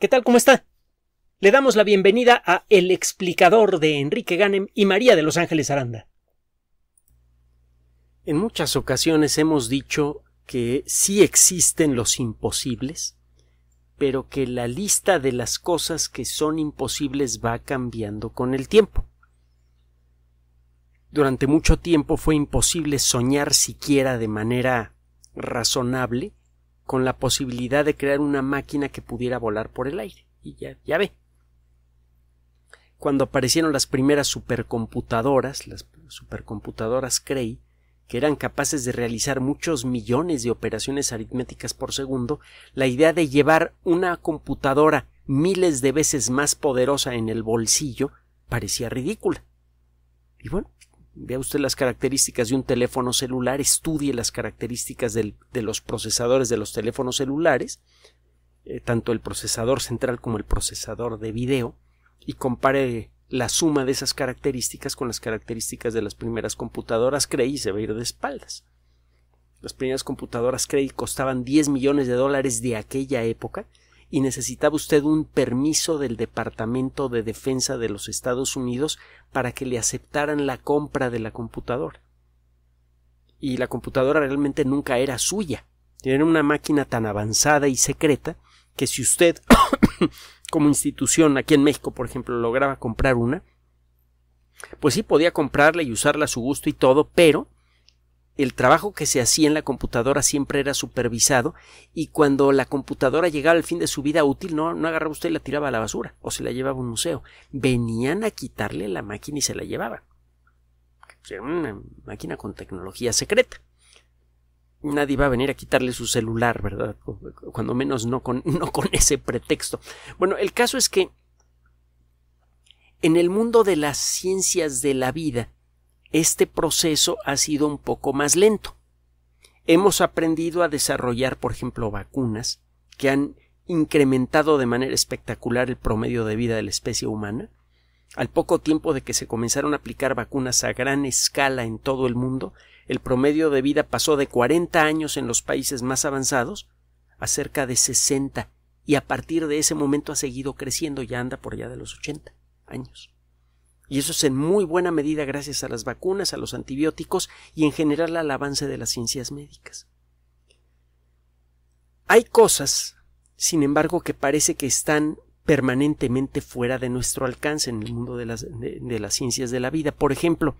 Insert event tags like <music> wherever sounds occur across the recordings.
¿Qué tal? ¿Cómo está? Le damos la bienvenida a El explicador de Enrique Ganem y María de Los Ángeles Aranda. En muchas ocasiones hemos dicho que sí existen los imposibles, pero que la lista de las cosas que son imposibles va cambiando con el tiempo. Durante mucho tiempo fue imposible soñar siquiera de manera razonable con la posibilidad de crear una máquina que pudiera volar por el aire. Y ya, ve. Cuando aparecieron las primeras supercomputadoras, las supercomputadoras Cray, que eran capaces de realizar muchos millones de operaciones aritméticas por segundo, la idea de llevar una computadora miles de veces más poderosa en el bolsillo parecía ridícula. Y bueno, Vea usted las características de un teléfono celular, estudie las características del, de los procesadores de los teléfonos celulares, eh, tanto el procesador central como el procesador de video, y compare la suma de esas características con las características de las primeras computadoras Cray se va a ir de espaldas. Las primeras computadoras Cray costaban 10 millones de dólares de aquella época y necesitaba usted un permiso del Departamento de Defensa de los Estados Unidos para que le aceptaran la compra de la computadora. Y la computadora realmente nunca era suya. Era una máquina tan avanzada y secreta que si usted, <coughs> como institución aquí en México, por ejemplo, lograba comprar una, pues sí podía comprarla y usarla a su gusto y todo, pero el trabajo que se hacía en la computadora siempre era supervisado y cuando la computadora llegaba al fin de su vida útil no, no agarraba usted y la tiraba a la basura o se la llevaba a un museo. Venían a quitarle la máquina y se la llevaban. una máquina con tecnología secreta. Nadie va a venir a quitarle su celular, ¿verdad? Cuando menos no con, no con ese pretexto. Bueno, el caso es que en el mundo de las ciencias de la vida, este proceso ha sido un poco más lento. Hemos aprendido a desarrollar, por ejemplo, vacunas que han incrementado de manera espectacular el promedio de vida de la especie humana. Al poco tiempo de que se comenzaron a aplicar vacunas a gran escala en todo el mundo, el promedio de vida pasó de 40 años en los países más avanzados a cerca de 60 y a partir de ese momento ha seguido creciendo, ya anda por allá de los 80 años. Y eso es en muy buena medida gracias a las vacunas, a los antibióticos y en general al avance de las ciencias médicas. Hay cosas, sin embargo, que parece que están permanentemente fuera de nuestro alcance en el mundo de las, las ciencias de la vida. Por ejemplo,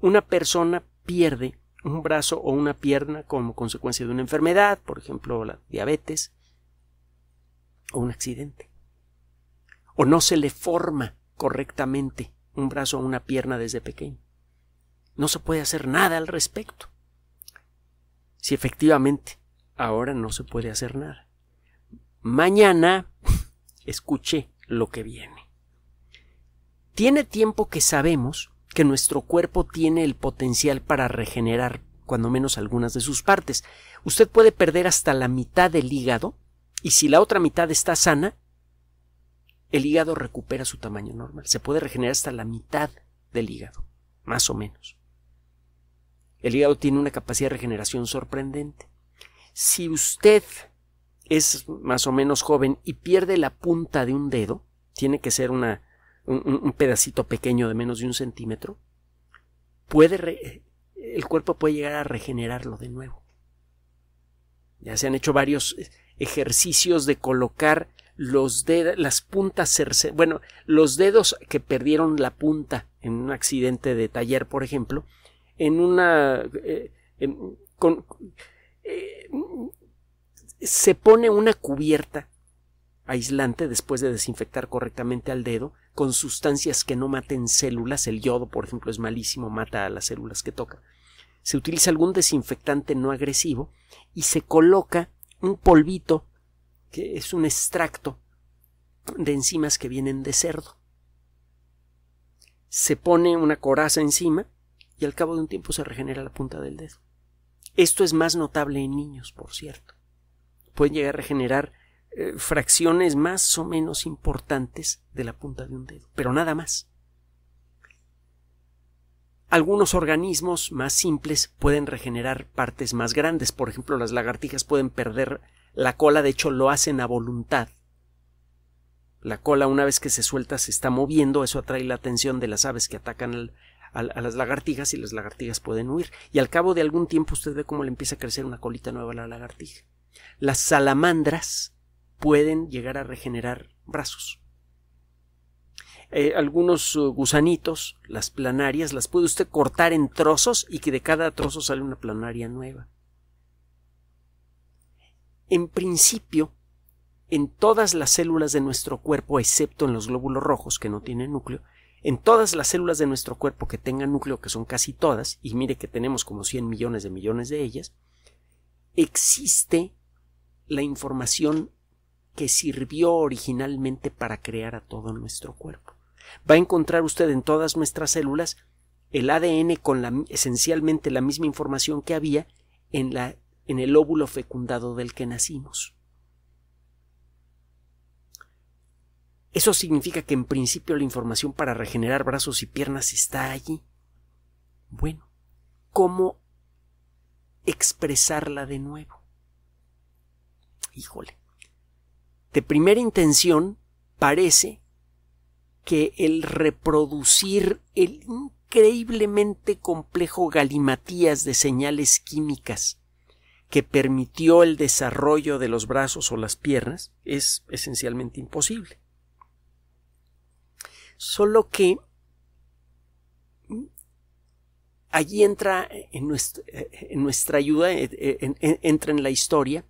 una persona pierde un brazo o una pierna como consecuencia de una enfermedad, por ejemplo, la diabetes, o un accidente. O no se le forma correctamente un brazo o una pierna desde pequeño. No se puede hacer nada al respecto. Si efectivamente ahora no se puede hacer nada. Mañana <laughs> escuche lo que viene. Tiene tiempo que sabemos que nuestro cuerpo tiene el potencial para regenerar cuando menos algunas de sus partes. Usted puede perder hasta la mitad del hígado y si la otra mitad está sana, el hígado recupera su tamaño normal. Se puede regenerar hasta la mitad del hígado, más o menos. El hígado tiene una capacidad de regeneración sorprendente. Si usted es más o menos joven y pierde la punta de un dedo, tiene que ser un, pedacito pequeño de menos de un centímetro, puede eh, el cuerpo puede llegar a regenerarlo de nuevo. Ya se han hecho varios ejercicios de colocar los dedos, las puntas bueno, los dedos que perdieron la punta en un accidente de taller, por ejemplo, en una eh, con, eh, se pone una cubierta aislante después de desinfectar correctamente al dedo con sustancias que no maten células, el yodo, por ejemplo, es malísimo, mata a las células que toca. Se utiliza algún desinfectante no agresivo y se coloca un polvito que es un extracto de enzimas que vienen de cerdo. Se pone una coraza encima y al cabo de un tiempo se regenera la punta del dedo. Esto es más notable en niños, por cierto. Pueden llegar a regenerar eh, fracciones más o menos importantes de la punta de un dedo, pero nada más. Algunos organismos más simples pueden regenerar partes más grandes, por ejemplo las lagartijas pueden perder la cola, de hecho lo hacen a voluntad la cola, una vez que se suelta, se está moviendo, eso atrae la atención de las aves que atacan a las lagartijas y las lagartijas pueden huir. Y al cabo de algún tiempo usted ve cómo le empieza a crecer una colita nueva a la lagartija. Las salamandras pueden llegar a regenerar brazos. Eh, algunos uh, gusanitos, las planarias, las puede usted cortar en trozos y que de cada trozo sale una planaria nueva. En principio, en todas las células de nuestro cuerpo, excepto en los glóbulos rojos que no tienen núcleo, en todas las células de nuestro cuerpo que tengan núcleo, que son casi todas, y mire que tenemos como 100 millones de millones de ellas, existe la información que sirvió originalmente para crear a todo nuestro cuerpo. Va a encontrar usted en todas nuestras células el ADN con esencialmente la misma información que había en, en el óvulo fecundado del que nacimos. Eso significa que en principio la información para regenerar brazos y piernas está allí. Bueno, ¿cómo expresarla de nuevo? Híjole. De primera intención, parece que el reproducir el increíblemente complejo galimatías de señales químicas que permitió el desarrollo de los brazos o las piernas es esencialmente imposible. Solo que mm, allí entra en eh, nuestra, ayuda, eh, eh, entra en la historia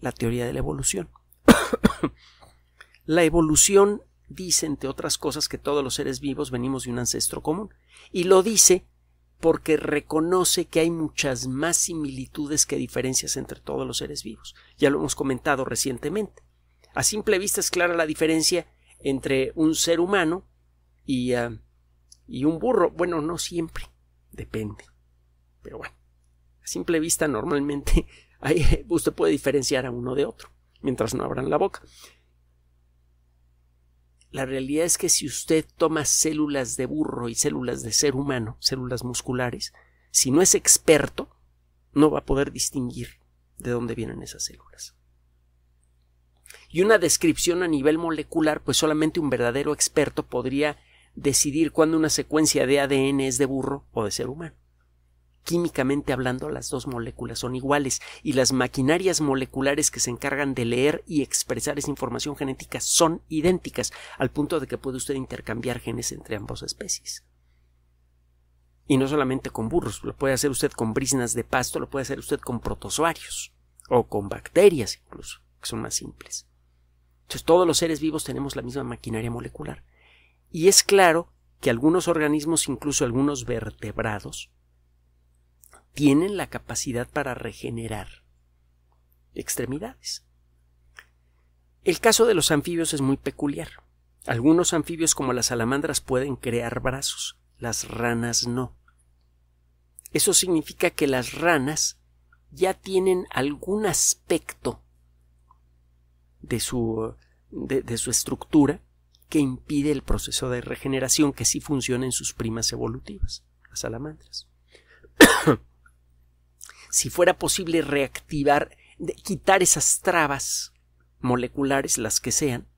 la teoría de la evolución. <coughs> la evolución dice, entre otras cosas, que todos los seres vivos venimos de un ancestro común. Y lo dice porque reconoce que hay muchas más similitudes que diferencias entre todos los seres vivos. Ya lo hemos comentado recientemente. A simple vista es clara la diferencia entre un ser humano y, ah, y un burro. Bueno, no siempre, depende. Pero bueno, a simple vista normalmente <laughs> usted puede diferenciar a uno de otro, mientras no abran la boca. La realidad es que si usted toma células de burro y células de ser humano, células musculares, si no es experto, no va a poder distinguir de dónde vienen esas células. Y una descripción a nivel molecular, pues solamente un verdadero experto podría decidir cuándo una secuencia de ADN es de burro o de ser humano. Químicamente hablando, las dos moléculas son iguales y las maquinarias moleculares que se encargan de leer y expresar esa información genética son idénticas, al punto de que puede usted intercambiar genes entre ambas especies. Y no solamente con burros, lo puede hacer usted con brisnas de pasto, lo puede hacer usted con protozoarios o con bacterias incluso, que son más simples. Entonces todos los seres vivos tenemos la misma maquinaria molecular y es claro que algunos organismos, incluso algunos vertebrados, tienen la capacidad para regenerar extremidades. El caso de los anfibios es muy peculiar. Algunos anfibios como las salamandras pueden crear brazos, las ranas no. Eso significa que las ranas ya tienen algún aspecto de su, de su estructura que impide el proceso de regeneración que sí funciona en sus primas evolutivas, las salamandras. <coughs> si fuera posible reactivar, quitar esas trabas moleculares, las que sean,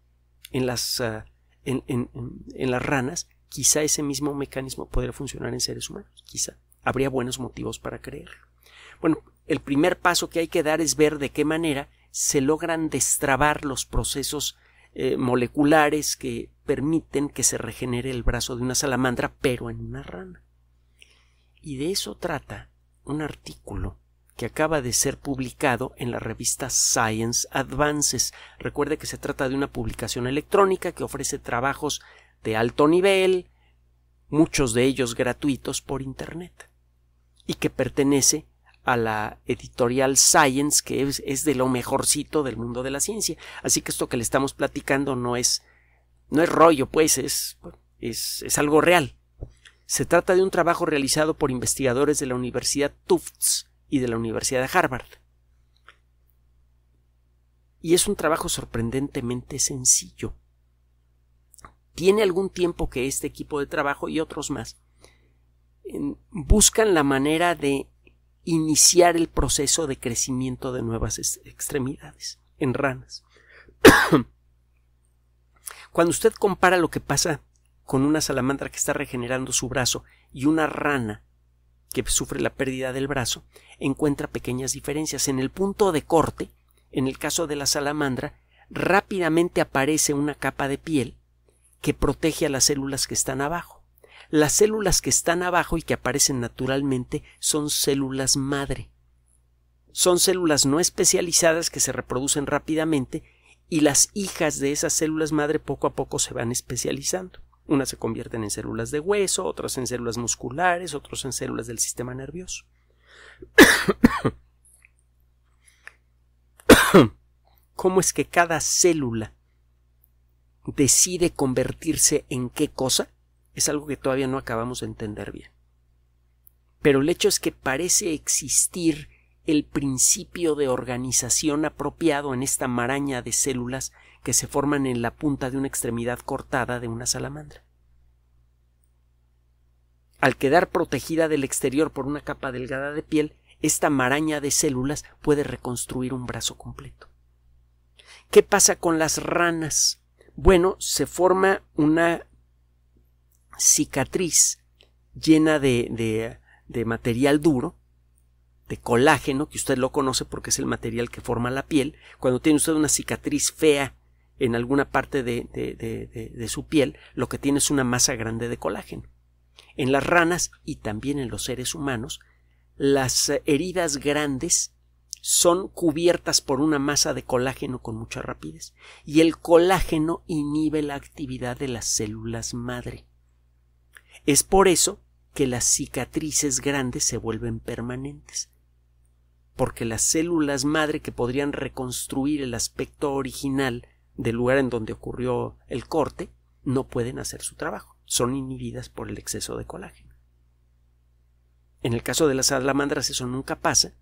en las, ah, en, en, en las ranas, quizá ese mismo mecanismo podría funcionar en seres humanos, quizá. Habría buenos motivos para creerlo. Bueno, el primer paso que hay que dar es ver de qué manera se logran destrabar los procesos eh, moleculares que permiten que se regenere el brazo de una salamandra, pero en una rana. Y de eso trata un artículo que acaba de ser publicado en la revista Science Advances. Recuerde que se trata de una publicación electrónica que ofrece trabajos de alto nivel, muchos de ellos gratuitos por Internet, y que pertenece a la editorial Science, que es, de lo mejorcito del mundo de la ciencia. Así que esto que le estamos platicando no es, no es rollo, pues es, es, es algo real. Se trata de un trabajo realizado por investigadores de la Universidad Tufts y de la Universidad de Harvard. Y es un trabajo sorprendentemente sencillo. Tiene algún tiempo que este equipo de trabajo y otros más buscan la manera de iniciar el proceso de crecimiento de nuevas extremidades en ranas. <coughs> Cuando usted compara lo que pasa con una salamandra que está regenerando su brazo y una rana que sufre la pérdida del brazo, encuentra pequeñas diferencias. En el punto de corte, en el caso de la salamandra, rápidamente aparece una capa de piel que protege a las células que están abajo las células que están abajo y que aparecen naturalmente son células madre. Son células no especializadas que se reproducen rápidamente y las hijas de esas células madre poco a poco se van especializando. Unas se convierten en células de hueso, otras en células musculares, otras en células del sistema nervioso. <coughs> ¿Cómo es que cada célula decide convertirse en qué cosa? es algo que todavía no acabamos de entender bien. Pero el hecho es que parece existir el principio de organización apropiado en esta maraña de células que se forman en la punta de una extremidad cortada de una salamandra. Al quedar protegida del exterior por una capa delgada de piel, esta maraña de células puede reconstruir un brazo completo. ¿Qué pasa con las ranas? Bueno, se forma una cicatriz llena de, de, material duro, de colágeno, que usted lo conoce porque es el material que forma la piel, cuando tiene usted una cicatriz fea en alguna parte de, de, de, su piel, lo que tiene es una masa grande de colágeno. En las ranas y también en los seres humanos, las eh, heridas grandes son cubiertas por una masa de colágeno con mucha rapidez y el colágeno inhibe la actividad de las células madre. Es por eso que las cicatrices grandes se vuelven permanentes, porque las células madre que podrían reconstruir el aspecto original del lugar en donde ocurrió el corte no pueden hacer su trabajo, son inhibidas por el exceso de colágeno. En el caso de las salamandras eso nunca pasa,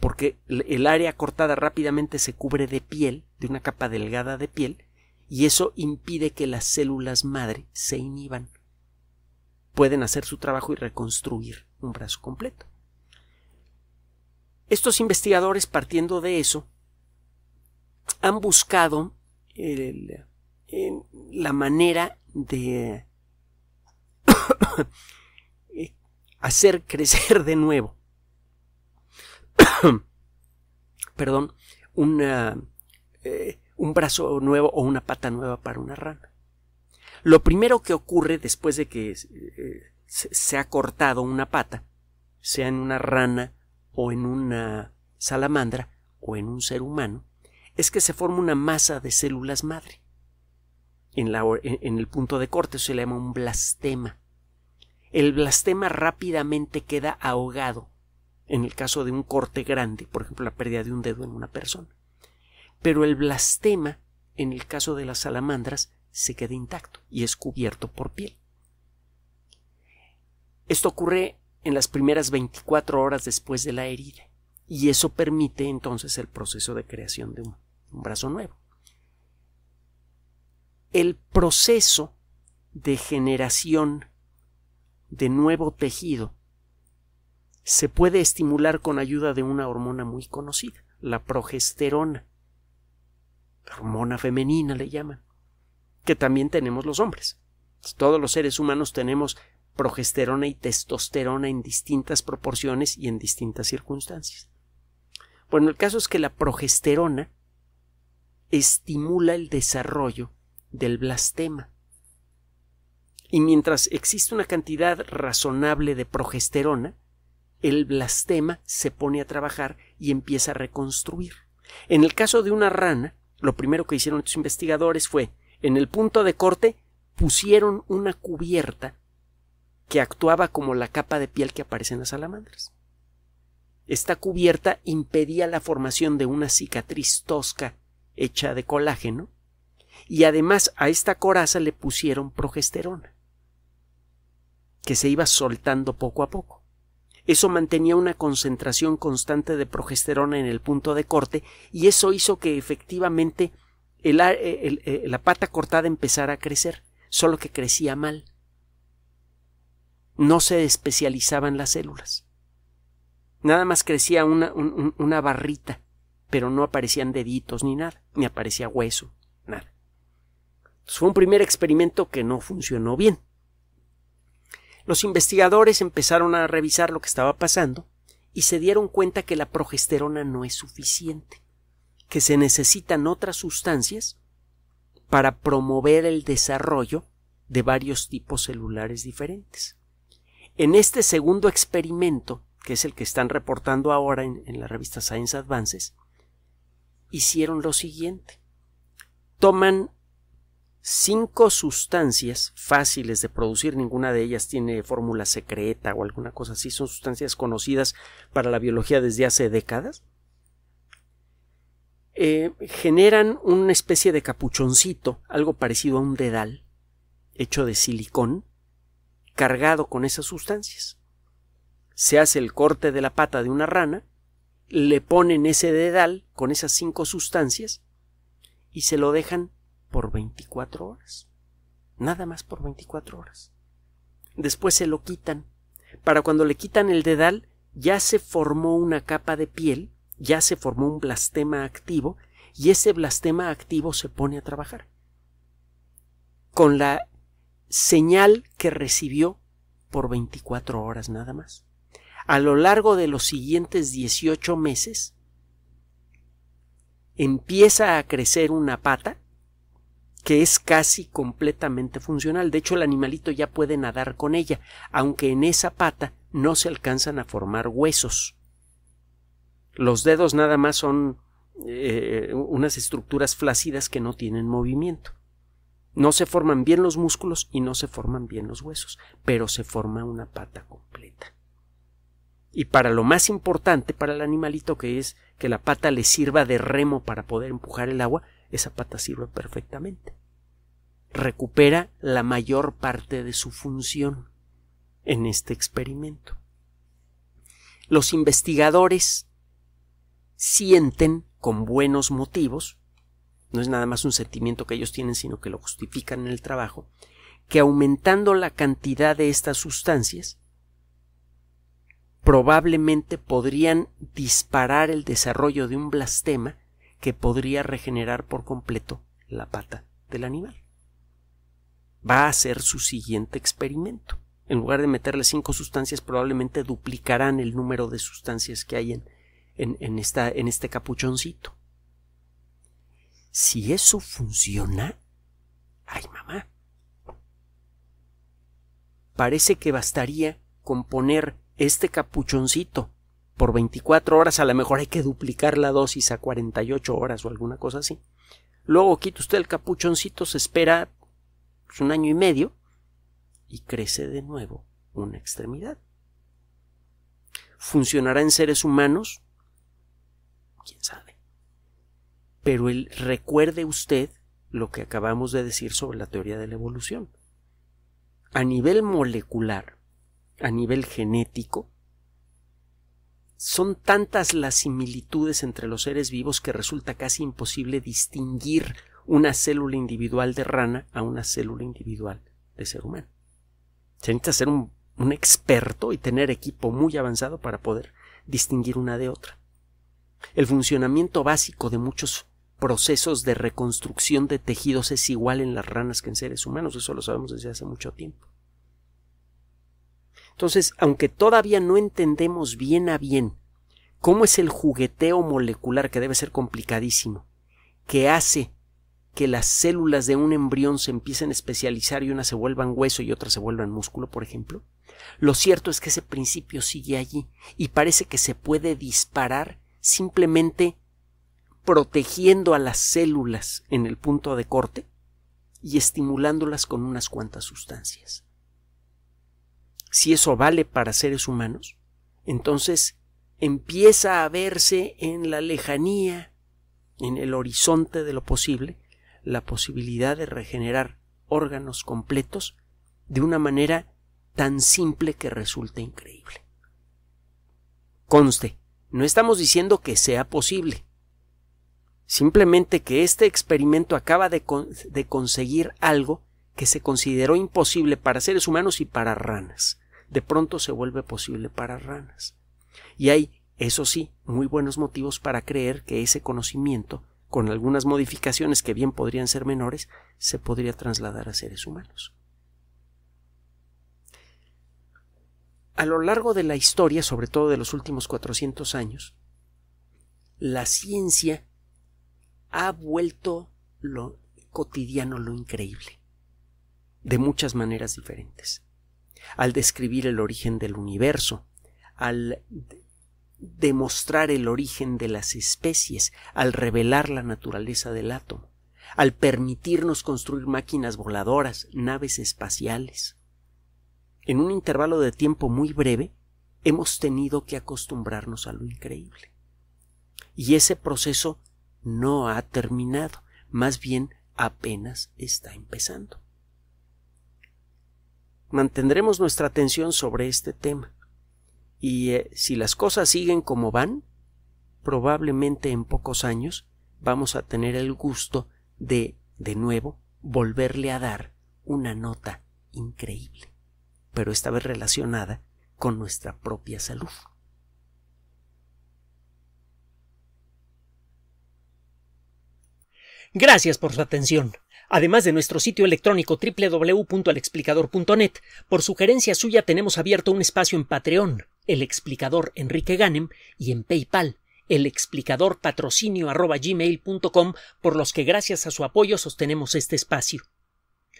porque el área cortada rápidamente se cubre de piel, de una capa delgada de piel, y eso impide que las células madre se inhiban pueden hacer su trabajo y reconstruir un brazo completo. Estos investigadores, partiendo de eso, han buscado la manera de <coughs> eh, hacer crecer de nuevo <coughs> perdón, eh, un brazo nuevo o una pata nueva para una rana. Lo primero que ocurre después de que eh, se ha cortado una pata, sea en una rana o en una salamandra o en un ser humano, es que se forma una masa de células madre. En, en el punto de corte se le llama un blastema. El blastema rápidamente queda ahogado en el caso de un corte grande, por ejemplo, la pérdida de un dedo en una persona. Pero el blastema, en el caso de las salamandras, se queda intacto y es cubierto por piel. Esto ocurre en las primeras 24 horas después de la herida y eso permite entonces el proceso de creación de un, brazo nuevo. El proceso de generación de nuevo tejido se puede estimular con ayuda de una hormona muy conocida, la progesterona. hormona femenina le llaman que también tenemos los hombres. Todos los seres humanos tenemos progesterona y testosterona en distintas proporciones y en distintas circunstancias. Bueno, el caso es que la progesterona estimula el desarrollo del blastema. Y mientras existe una cantidad razonable de progesterona, el blastema se pone a trabajar y empieza a reconstruir. En el caso de una rana, lo primero que hicieron los investigadores fue en el punto de corte pusieron una cubierta que actuaba como la capa de piel que aparece en las salamandras. Esta cubierta impedía la formación de una cicatriz tosca hecha de colágeno y además a esta coraza le pusieron progesterona que se iba soltando poco a poco. Eso mantenía una concentración constante de progesterona en el punto de corte y eso hizo que efectivamente eh, eh, la pata cortada empezara a crecer, solo que crecía mal. No se especializaban las células. Nada más crecía una, barrita, pero no aparecían deditos ni nada, ni aparecía hueso, nada. fue un primer experimento que no funcionó bien. Los investigadores empezaron a revisar lo que estaba pasando y se dieron cuenta que la progesterona no es suficiente que se necesitan otras sustancias para promover el desarrollo de varios tipos celulares diferentes. En este segundo experimento, que es el que están reportando ahora en, la revista Science Advances, hicieron lo siguiente. Toman cinco sustancias fáciles de producir, ninguna de ellas tiene fórmula secreta o alguna cosa así, son sustancias conocidas para la biología desde hace décadas, eh, generan una especie de capuchoncito, algo parecido a un dedal, hecho de silicón, cargado con esas sustancias. Se hace el corte de la pata de una rana, le ponen ese dedal con esas cinco sustancias y se lo dejan por 24 horas. Nada más por 24 horas. Después se lo quitan. Para cuando le quitan el dedal, ya se formó una capa de piel ya se formó un blastema activo y ese blastema activo se pone a trabajar con la señal que recibió por 24 horas nada más. A lo largo de los siguientes 18 meses, empieza a crecer una pata que es casi completamente funcional. De hecho, el animalito ya puede nadar con ella, aunque en esa pata no se alcanzan a formar huesos. Los dedos nada más son eh, unas estructuras flácidas que no tienen movimiento. No se forman bien los músculos y no se forman bien los huesos, pero se forma una pata completa. Y para lo más importante para el animalito que es que la pata le sirva de remo para poder empujar el agua, esa pata sirve perfectamente. Recupera la mayor parte de su función en este experimento. Los investigadores sienten con buenos motivos, no es nada más un sentimiento que ellos tienen, sino que lo justifican en el trabajo, que aumentando la cantidad de estas sustancias, probablemente podrían disparar el desarrollo de un blastema que podría regenerar por completo la pata del animal. Va a ser su siguiente experimento. En lugar de meterle cinco sustancias, probablemente duplicarán el número de sustancias que hay en en, esta, en este capuchoncito. Si eso funciona, ay mamá. Parece que bastaría con poner este capuchoncito por 24 horas, a lo mejor hay que duplicar la dosis a 48 horas o alguna cosa así. Luego quita usted el capuchoncito, se espera pues, un año y medio y crece de nuevo una extremidad. ¿Funcionará en seres humanos? quién sabe. Pero el recuerde usted lo que acabamos de decir sobre la teoría de la evolución. A nivel molecular, a nivel genético, son tantas las similitudes entre los seres vivos que resulta casi imposible distinguir una célula individual de rana a una célula individual de ser humano. Se necesita ser un experto y tener equipo muy avanzado para poder distinguir una de otra. El funcionamiento básico de muchos procesos de reconstrucción de tejidos es igual en las ranas que en seres humanos, eso lo sabemos desde hace mucho tiempo. Entonces, aunque todavía no entendemos bien a bien cómo es el jugueteo molecular, que debe ser complicadísimo, que hace que las células de un embrión se empiecen a especializar y unas se vuelvan hueso y otras se vuelvan músculo, por ejemplo, lo cierto es que ese principio sigue allí y parece que se puede disparar simplemente protegiendo a las células en el punto de corte y estimulándolas con unas cuantas sustancias. Si eso vale para seres humanos, entonces empieza a verse en la lejanía, en el horizonte de lo posible, la posibilidad de regenerar órganos completos de una manera tan simple que resulta increíble. Conste, no estamos diciendo que sea posible. Simplemente que este experimento acaba de, conseguir algo que se consideró imposible para seres humanos y para ranas. De pronto se vuelve posible para ranas. Y hay, eso sí, muy buenos motivos para creer que ese conocimiento, con algunas modificaciones que bien podrían ser menores, se podría trasladar a seres humanos. a lo largo de la historia, sobre todo de los últimos 400 años, la ciencia ha vuelto lo cotidiano, lo increíble, de muchas maneras diferentes. Al describir el origen del universo, al demostrar el origen de las especies, al revelar la naturaleza del átomo, al permitirnos construir máquinas voladoras, naves espaciales, en un intervalo de tiempo muy breve, hemos tenido que acostumbrarnos a lo increíble. Y ese proceso no ha terminado, más bien apenas está empezando. Mantendremos nuestra atención sobre este tema y eh, si las cosas siguen como van, probablemente en pocos años vamos a tener el gusto de, de nuevo, volverle a dar una nota increíble pero esta vez relacionada con nuestra propia salud. Gracias por su atención. Además de nuestro sitio electrónico www.alexplicador.net, por sugerencia suya tenemos abierto un espacio en Patreon, el explicador Enrique Ganem, y en PayPal, el explicador patrocinio por los que gracias a su apoyo sostenemos este espacio.